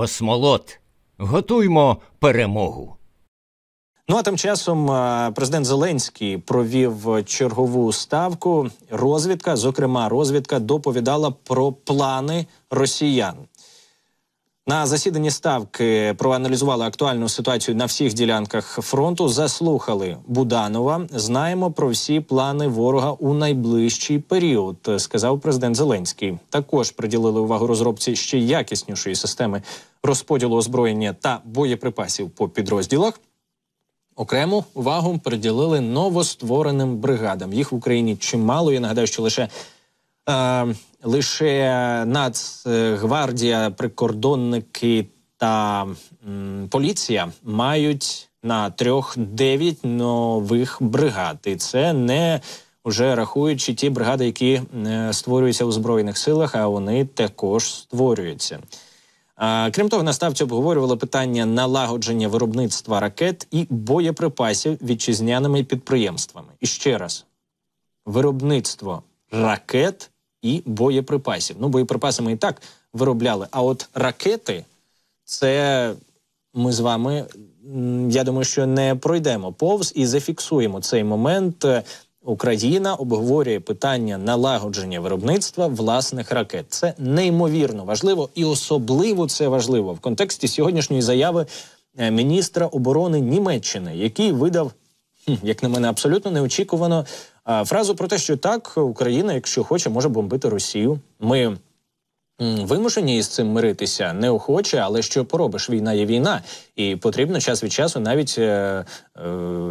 Космолот, готуймо перемогу. Ну а тим часом е, президент Зеленський провів чергову ставку. Розвідка, зокрема, розвідка доповідала про плани росіян. На засіданні ставки проаналізували актуальну ситуацію на всіх ділянках фронту. Заслухали Буданова. Знаємо про всі плани ворога у найближчий період, сказав президент Зеленський. Також приділили увагу розробці ще якіснішої системи розподілу озброєння та боєприпасів по підрозділах. Окрему увагу приділили новоствореним бригадам. Їх в Україні чимало. Я нагадаю, що лише е, лише Нацгвардія, прикордонники та м, поліція мають на трьох дев'ять нових бригад. І це не вже рахуючи ті бригади, які е, створюються у збройних силах, а вони також створюються. крім того, наставці обговорювали питання налагодження виробництва ракет і боєприпасів вітчизняними підприємствами. І ще раз, виробництво ракет і боєприпасів. Ну, боєприпаси ми і так виробляли. А от ракети, це ми з вами, я думаю, що не пройдемо повз і зафіксуємо цей момент. Україна обговорює питання налагодження виробництва власних ракет. Це неймовірно важливо, і особливо це важливо в контексті сьогоднішньої заяви е, міністра оборони Німеччини, який видав як на мене, абсолютно неочікувано. Фразу про те, що так, Україна, якщо хоче, може бомбити Росію. Ми вимушені із цим миритися, неохоче, але що поробиш? Війна є війна, і потрібно час від часу, навіть е, е,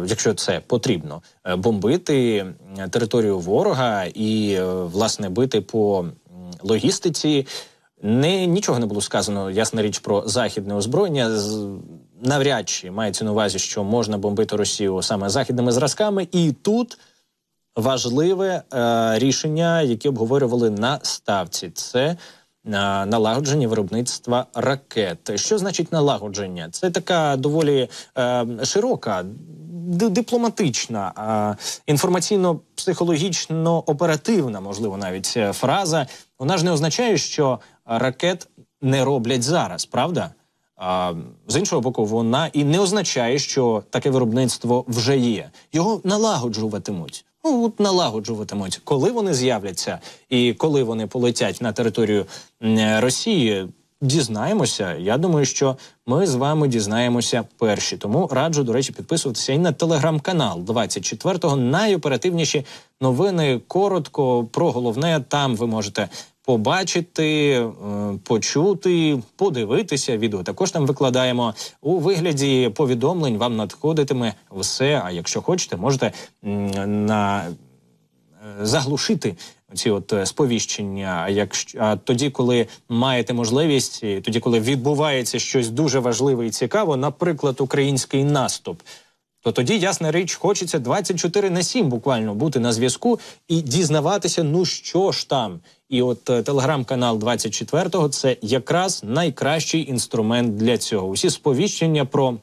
якщо це потрібно, е, бомбити територію ворога і власне бити по логістиці. Не нічого не було сказано, ясна річ про західне озброєння навряд чи мається на увазі, що можна бомбити Росію саме західними зразками, і тут. Важливе е, рішення, яке обговорювали на ставці, це е, налагодження виробництва ракет. Що значить налагодження? Це така доволі е, широка, дипломатична, е, інформаційно-психологічно оперативна, можливо, навіть е, фраза. Вона ж не означає, що ракет не роблять зараз, правда? З іншого боку, вона і не означає, що таке виробництво вже є. Його налагоджуватимуть. Ну от налагоджуватимуть, коли вони з'являться і коли вони полетять на територію Росії. Дізнаємося. Я думаю, що ми з вами дізнаємося перші. Тому раджу, до речі, підписуватися і на телеграм-канал 24-го. Найоперативніші новини коротко про головне. Там ви можете побачити, е, почути, подивитися. Відео також там викладаємо у вигляді повідомлень. Вам надходитиме все. А якщо хочете, можете на е, Заглушити ці от е, сповіщення, А якщо а тоді, коли маєте можливість, тоді коли відбувається щось дуже важливе і цікаво, наприклад, український наступ то тоді, ясна річ, хочеться 24 на 7 буквально бути на зв'язку і дізнаватися, ну що ж там. І от е, телеграм-канал 24-го – це якраз найкращий інструмент для цього. Усі сповіщення про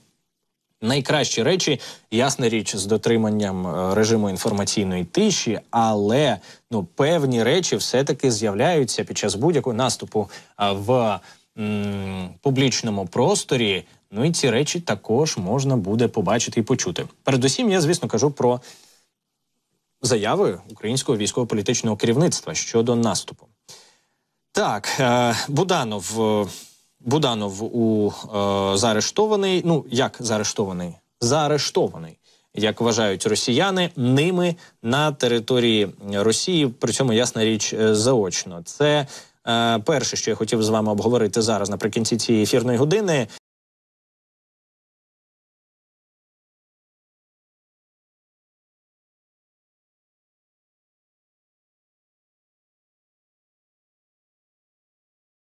найкращі речі, ясна річ, з дотриманням е, режиму інформаційної тиші, але ну певні речі все-таки з'являються під час будь-якого наступу в м, публічному просторі. Ну і ці речі також можна буде побачити і почути. Передусім, я, звісно, кажу про заяви українського військово-політичного керівництва щодо наступу. Так, е, Буданов е, Буданов у е, заарештований. Ну, як заарештований? Заарештований, як вважають росіяни, ними на території Росії. При цьому ясна річ заочно. Це Перше, що я хотів з вами обговорити зараз наприкінці цієї ефірної години,